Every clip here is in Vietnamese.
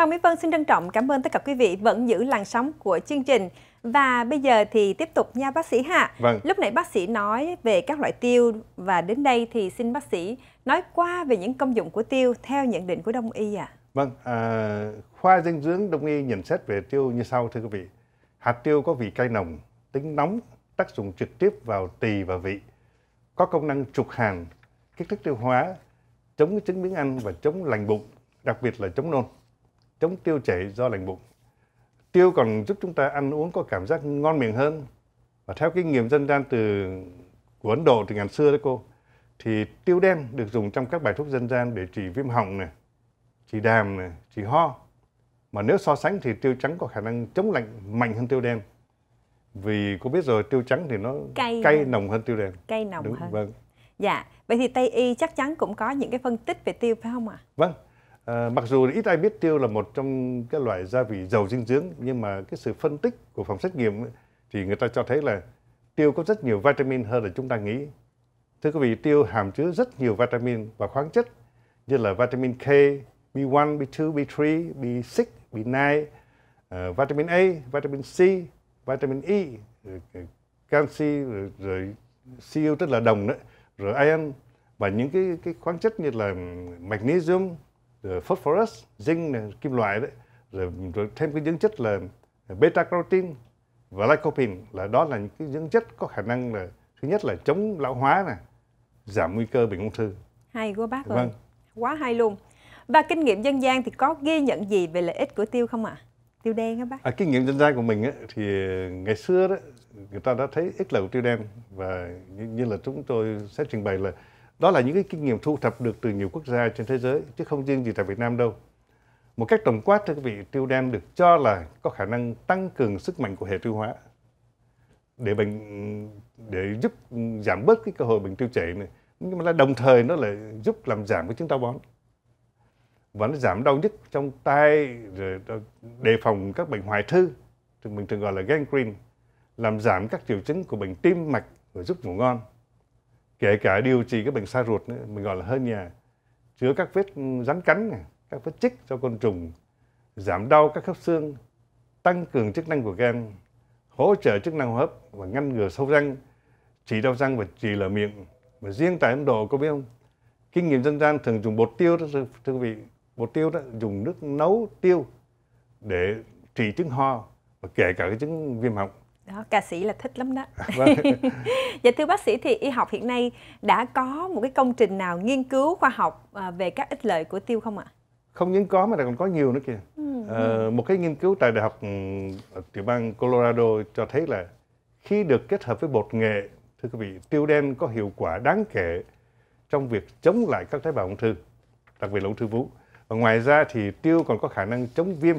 Hoàng Mỹ Vân xin trân trọng cảm ơn tất cả quý vị vẫn giữ làn sóng của chương trình. Và bây giờ thì tiếp tục nha bác sĩ hạ. Vâng. Lúc nãy bác sĩ nói về các loại tiêu và đến đây thì xin bác sĩ nói qua về những công dụng của tiêu theo nhận định của đông y ạ. À. Vâng, à, khoa dinh dưỡng đông y nhận xét về tiêu như sau thưa quý vị. Hạt tiêu có vị cay nồng, tính nóng, tác dụng trực tiếp vào tỳ và vị. Có công năng trục hàn, kích thích tiêu hóa, chống chứng biến ăn và chống lành bụng, đặc biệt là chống nôn chống tiêu chảy do lành bụng. Tiêu còn giúp chúng ta ăn uống có cảm giác ngon miệng hơn. Và theo kinh nghiệm dân gian từ của Ấn Độ từ ngàn xưa đấy cô, thì tiêu đen được dùng trong các bài thuốc dân gian để trị viêm họng này, trị đàm này, trị ho. Mà nếu so sánh thì tiêu trắng có khả năng chống lạnh mạnh hơn tiêu đen. Vì cô biết rồi, tiêu trắng thì nó cay, cay hơn. nồng hơn tiêu đen. Cay nồng Đúng, hơn. Vâng. Dạ, vậy thì Tây Y chắc chắn cũng có những cái phân tích về tiêu phải không ạ? À? Vâng, Ờ, mặc dù ít ai biết tiêu là một trong các loại gia vị giàu dinh dưỡng nhưng mà cái sự phân tích của phòng xét nghiệm thì người ta cho thấy là tiêu có rất nhiều vitamin hơn là chúng ta nghĩ. Thưa quý vị, tiêu hàm chứa rất nhiều vitamin và khoáng chất như là vitamin K, B1, B2, B3, B6, B9, uh, vitamin A, vitamin C, vitamin E, canxi rồi, rồi CO tức là đồng nữa, rồi ion và những cái cái khoáng chất như là magnesium, Ờ, phosphorus zinc kim loại đấy rồi, rồi thêm cái dưỡng chất là beta carotin và lycopene là đó là những cái dưỡng chất có khả năng là thứ nhất là chống lão hóa này giảm nguy cơ bệnh ung thư hay quá bác vâng. ơi quá hay luôn và kinh nghiệm dân gian thì có ghi nhận gì về lợi ích của tiêu không ạ à? tiêu đen á bác à, kinh nghiệm dân gian của mình ấy, thì ngày xưa đó người ta đã thấy ích lợi của tiêu đen và như, như là chúng tôi sẽ trình bày là đó là những cái kinh nghiệm thu thập được từ nhiều quốc gia trên thế giới, chứ không riêng gì tại Việt Nam đâu. Một cách tổng quát, thưa quý vị, tiêu đen được cho là có khả năng tăng cường sức mạnh của hệ tiêu hóa để bệnh để giúp giảm bớt cái cơ hội bệnh tiêu chảy này nhưng mà là đồng thời nó lại giúp làm giảm cái chứng táo bón và nó giảm đau nhức trong tay rồi đề phòng các bệnh hoại thư thì mình thường gọi là gangrene làm giảm các triệu chứng của bệnh tim mạch và giúp ngủ ngon kể cả điều trị các bệnh sa ruột nữa, mình gọi là hơn nhà chứa các vết ừ, rắn cắn này, các vết chích cho côn trùng giảm đau các khớp xương tăng cường chức năng của gan hỗ trợ chức năng hô hấp và ngăn ngừa sâu răng trị đau răng và trị lở miệng mà riêng tại Ấn Độ có biết không kinh nghiệm dân gian thường dùng bột tiêu đó thưa quý vị bột tiêu đó dùng nước nấu tiêu để trị chứng ho và kể cả cái chứng viêm họng đó, ca sĩ là thích lắm đó vâng. dạ thưa bác sĩ thì y học hiện nay đã có một cái công trình nào nghiên cứu khoa học à, về các ích lợi của tiêu không ạ không những có mà còn có nhiều nữa kìa ừ. à, một cái nghiên cứu tại đại học ừ, tiểu bang Colorado cho thấy là khi được kết hợp với bột nghệ thưa quý vị tiêu đen có hiệu quả đáng kể trong việc chống lại các tế bào ung thư đặc biệt là ung thư vú và ngoài ra thì tiêu còn có khả năng chống viêm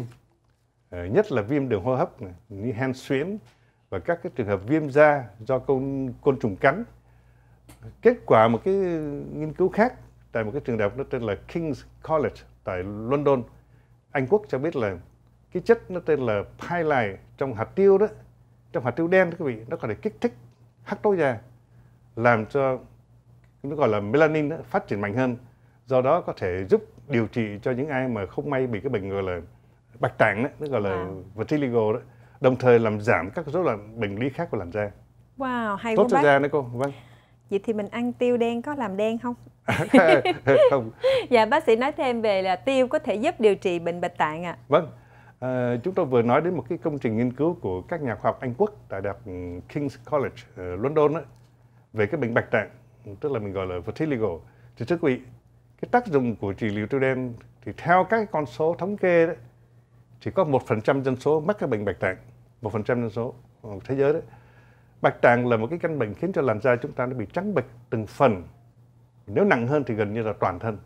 ờ, nhất là viêm đường hô hấp như hen suyễn và các cái trường hợp viêm da do côn côn trùng cắn kết quả một cái nghiên cứu khác tại một cái trường đại học nó tên là King's College tại London Anh Quốc cho biết là cái chất nó tên là pyrrole trong hạt tiêu đó trong hạt tiêu đen các vị nó có thể kích thích hắc tố da làm cho nó gọi là melanin đó, phát triển mạnh hơn do đó có thể giúp điều trị cho những ai mà không may bị cái bệnh gọi là bạch tạng đó, nó gọi là à. vitiligo đó đồng thời làm giảm các rối loạn bệnh lý khác của làn da. Wow, hay Tốt cho bác. da đấy cô. Vâng. Vậy thì mình ăn tiêu đen có làm đen không? không. Dạ bác sĩ nói thêm về là tiêu có thể giúp điều trị bệnh bạch tạng ạ. À. Vâng. À, chúng tôi vừa nói đến một cái công trình nghiên cứu của các nhà khoa học Anh Quốc tại Đại học King's College ở London ấy, về cái bệnh bạch tạng, tức là mình gọi là vitiligo. Thì thưa quý vị, cái tác dụng của trị liệu tiêu đen thì theo các con số thống kê đấy, chỉ có 1% dân số mắc cái bệnh bạch tạng một phần trăm dân số thế giới đấy bạch tạng là một cái căn bệnh khiến cho làn da chúng ta nó bị trắng bệch từng phần nếu nặng hơn thì gần như là toàn thân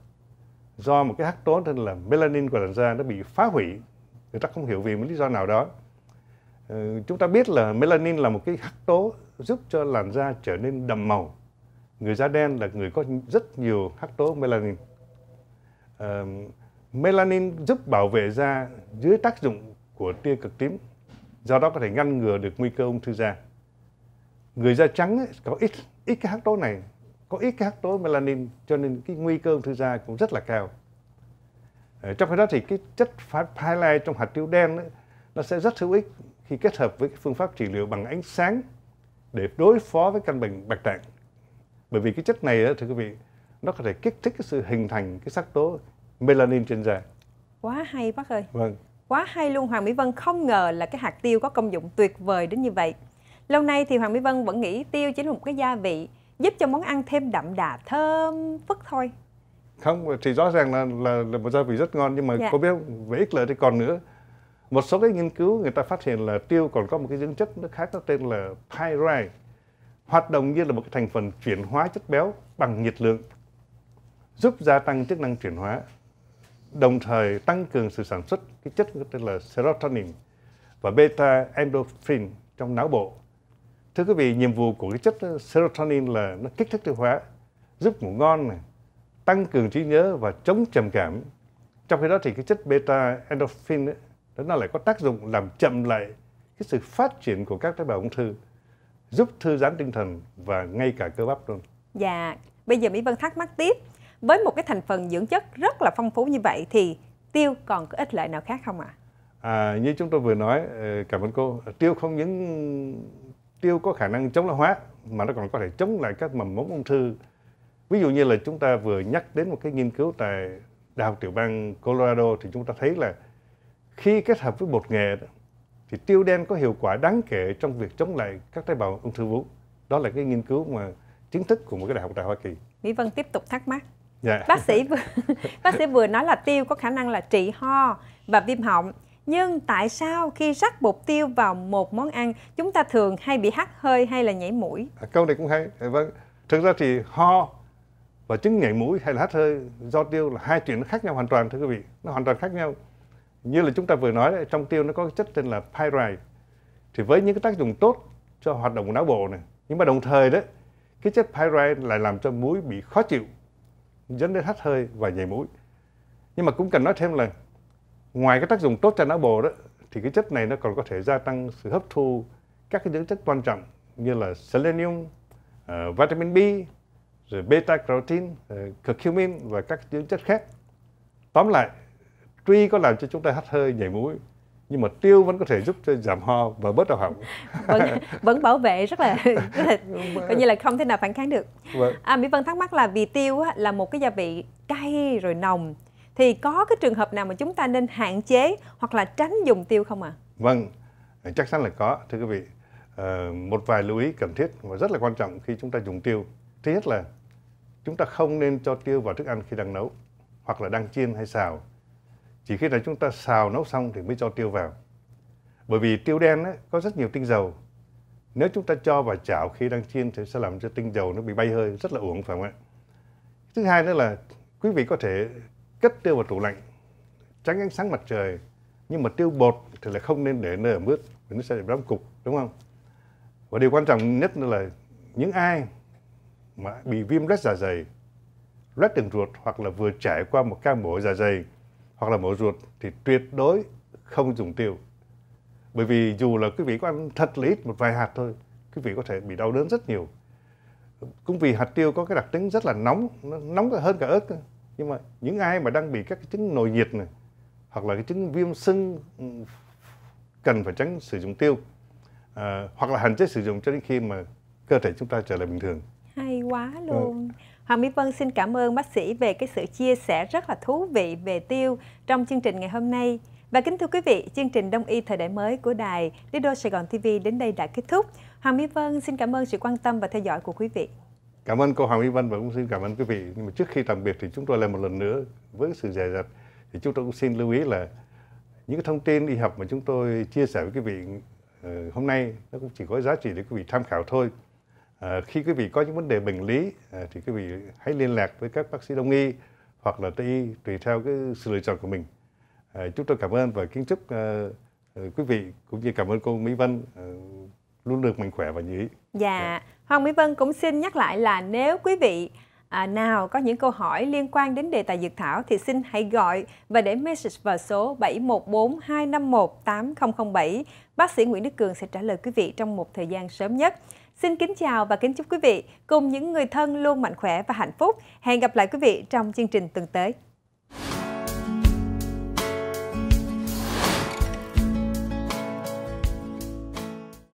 do một cái hắc tố nên là melanin của làn da nó bị phá hủy người ta không hiểu vì một lý do nào đó ờ, chúng ta biết là melanin là một cái hắc tố giúp cho làn da trở nên đậm màu người da đen là người có rất nhiều hắc tố melanin ờ, melanin giúp bảo vệ da dưới tác dụng của tia cực tím do đó có thể ngăn ngừa được nguy cơ ung thư da người da trắng ấy, có ít ít cái hắc tố này có ít cái hắc tố melanin cho nên cái nguy cơ ung thư da cũng rất là cao ở ờ, trong khi đó thì cái chất phyla trong hạt tiêu đen ấy, nó sẽ rất hữu ích khi kết hợp với cái phương pháp trị liệu bằng ánh sáng để đối phó với căn bệnh bạch tạng bởi vì cái chất này đó, thưa quý vị nó có thể kích thích cái sự hình thành cái sắc tố melanin trên da quá hay bác ơi vâng Quá hay luôn, Hoàng Mỹ Vân không ngờ là cái hạt tiêu có công dụng tuyệt vời đến như vậy. Lâu nay thì Hoàng Mỹ Vân vẫn nghĩ tiêu chỉ là một cái gia vị giúp cho món ăn thêm đậm đà thơm phức thôi. Không, thì rõ ràng là là, là một gia vị rất ngon nhưng mà dạ. có biết về ích lợi thì còn nữa. Một số cái nghiên cứu người ta phát hiện là tiêu còn có một cái dưỡng chất nó khác có tên là pyrite hoạt động như là một cái thành phần chuyển hóa chất béo bằng nhiệt lượng giúp gia tăng chức năng chuyển hóa đồng thời tăng cường sự sản xuất cái chất tên là serotonin và beta endorphin trong não bộ. Thưa quý vị, nhiệm vụ của cái chất serotonin là nó kích thích tiêu hóa, giúp ngủ ngon này, tăng cường trí nhớ và chống trầm cảm. Trong khi đó thì cái chất beta endorphin ấy, nó lại có tác dụng làm chậm lại cái sự phát triển của các tế bào ung thư, giúp thư giãn tinh thần và ngay cả cơ bắp luôn. Dạ, bây giờ Mỹ Vân thắc mắc tiếp với một cái thành phần dưỡng chất rất là phong phú như vậy thì tiêu còn có ích lợi nào khác không ạ? À? à, như chúng tôi vừa nói, ờ, cảm ơn cô. Tiêu không những tiêu có khả năng chống lão hóa mà nó còn có thể chống lại các mầm mống ung thư. Ví dụ như là chúng ta vừa nhắc đến một cái nghiên cứu tại Đại học tiểu bang Colorado thì chúng ta thấy là khi kết hợp với bột nghệ thì tiêu đen có hiệu quả đáng kể trong việc chống lại các tế bào ung thư vú. Đó là cái nghiên cứu mà chính thức của một cái đại học tại Hoa Kỳ. Mỹ Vân tiếp tục thắc mắc yeah. Dạ. bác sĩ vừa, bác sĩ vừa nói là tiêu có khả năng là trị ho và viêm họng nhưng tại sao khi rắc bột tiêu vào một món ăn chúng ta thường hay bị hắt hơi hay là nhảy mũi à, câu này cũng hay dạ, vâng thực ra thì ho và chứng nhảy mũi hay là hắt hơi do tiêu là hai chuyện nó khác nhau hoàn toàn thưa quý vị nó hoàn toàn khác nhau như là chúng ta vừa nói đấy, trong tiêu nó có cái chất tên là pyrite thì với những cái tác dụng tốt cho hoạt động của não bộ này nhưng mà đồng thời đấy cái chất pyrite lại làm cho mũi bị khó chịu dẫn đến hắt hơi và nhảy mũi. Nhưng mà cũng cần nói thêm là ngoài cái tác dụng tốt cho não bộ đó thì cái chất này nó còn có thể gia tăng sự hấp thu các cái dưỡng chất quan trọng như là selenium, uh, vitamin B, rồi beta carotene, uh, ờ, curcumin và các dưỡng chất khác. Tóm lại, tuy có làm cho chúng ta hắt hơi, nhảy mũi nhưng mà tiêu vẫn có thể giúp cho giảm ho và bớt đau họng vẫn vẫn bảo vệ rất là, rất là vâng. coi như là không thể nào phản kháng được vâng. à, mỹ vân thắc mắc là vì tiêu á, là một cái gia vị cay rồi nồng thì có cái trường hợp nào mà chúng ta nên hạn chế hoặc là tránh dùng tiêu không ạ à? vâng chắc chắn là có thưa quý vị à, một vài lưu ý cần thiết và rất là quan trọng khi chúng ta dùng tiêu thứ nhất là chúng ta không nên cho tiêu vào thức ăn khi đang nấu hoặc là đang chiên hay xào chỉ khi nào chúng ta xào nấu xong thì mới cho tiêu vào. Bởi vì tiêu đen ấy, có rất nhiều tinh dầu. Nếu chúng ta cho vào chảo khi đang chiên thì sẽ làm cho tinh dầu nó bị bay hơi, rất là uổng phải không ạ? Thứ hai nữa là quý vị có thể cất tiêu vào tủ lạnh, tránh ánh sáng mặt trời. Nhưng mà tiêu bột thì là không nên để nơi ẩm ướt vì nó sẽ bị đóng cục, đúng không? Và điều quan trọng nhất là những ai mà bị viêm loét dạ dày, loét đường ruột hoặc là vừa trải qua một ca mổ dạ dày hoặc là mổ ruột thì tuyệt đối không dùng tiêu bởi vì dù là quý vị có ăn thật là ít một vài hạt thôi quý vị có thể bị đau đớn rất nhiều cũng vì hạt tiêu có cái đặc tính rất là nóng nó nóng hơn cả ớt nhưng mà những ai mà đang bị các cái chứng nồi nhiệt này hoặc là cái chứng viêm sưng ừ, cần phải tránh sử dụng tiêu à, hoặc là hạn chế sử dụng cho đến khi mà cơ thể chúng ta trở lại bình thường hay quá luôn ừ. Hoàng Mỹ Vân xin cảm ơn bác sĩ về cái sự chia sẻ rất là thú vị về tiêu trong chương trình ngày hôm nay. Và kính thưa quý vị, chương trình Đông y thời đại mới của đài Lido Sài Gòn TV đến đây đã kết thúc. Hoàng Mỹ Vân xin cảm ơn sự quan tâm và theo dõi của quý vị. Cảm ơn cô Hoàng Mỹ Vân và cũng xin cảm ơn quý vị. Nhưng mà trước khi tạm biệt thì chúng tôi lại một lần nữa với sự dè dặt thì chúng tôi cũng xin lưu ý là những cái thông tin y học mà chúng tôi chia sẻ với quý vị ờ, hôm nay nó cũng chỉ có giá trị để quý vị tham khảo thôi. À, khi quý vị có những vấn đề bệnh lý à, thì quý vị hãy liên lạc với các bác sĩ đông y hoặc là tây y tùy theo cái sự lựa chọn của mình. À, chúng tôi cảm ơn và kính chúc à, quý vị cũng như cảm ơn cô Mỹ Vân à, luôn được mạnh khỏe và như Dạ, yeah. Dạ. Hoàng Mỹ Vân cũng xin nhắc lại là nếu quý vị à, nào có những câu hỏi liên quan đến đề tài dược thảo thì xin hãy gọi và để message vào số 714 251 8007. Bác sĩ Nguyễn Đức Cường sẽ trả lời quý vị trong một thời gian sớm nhất. Xin kính chào và kính chúc quý vị cùng những người thân luôn mạnh khỏe và hạnh phúc. Hẹn gặp lại quý vị trong chương trình tuần tới.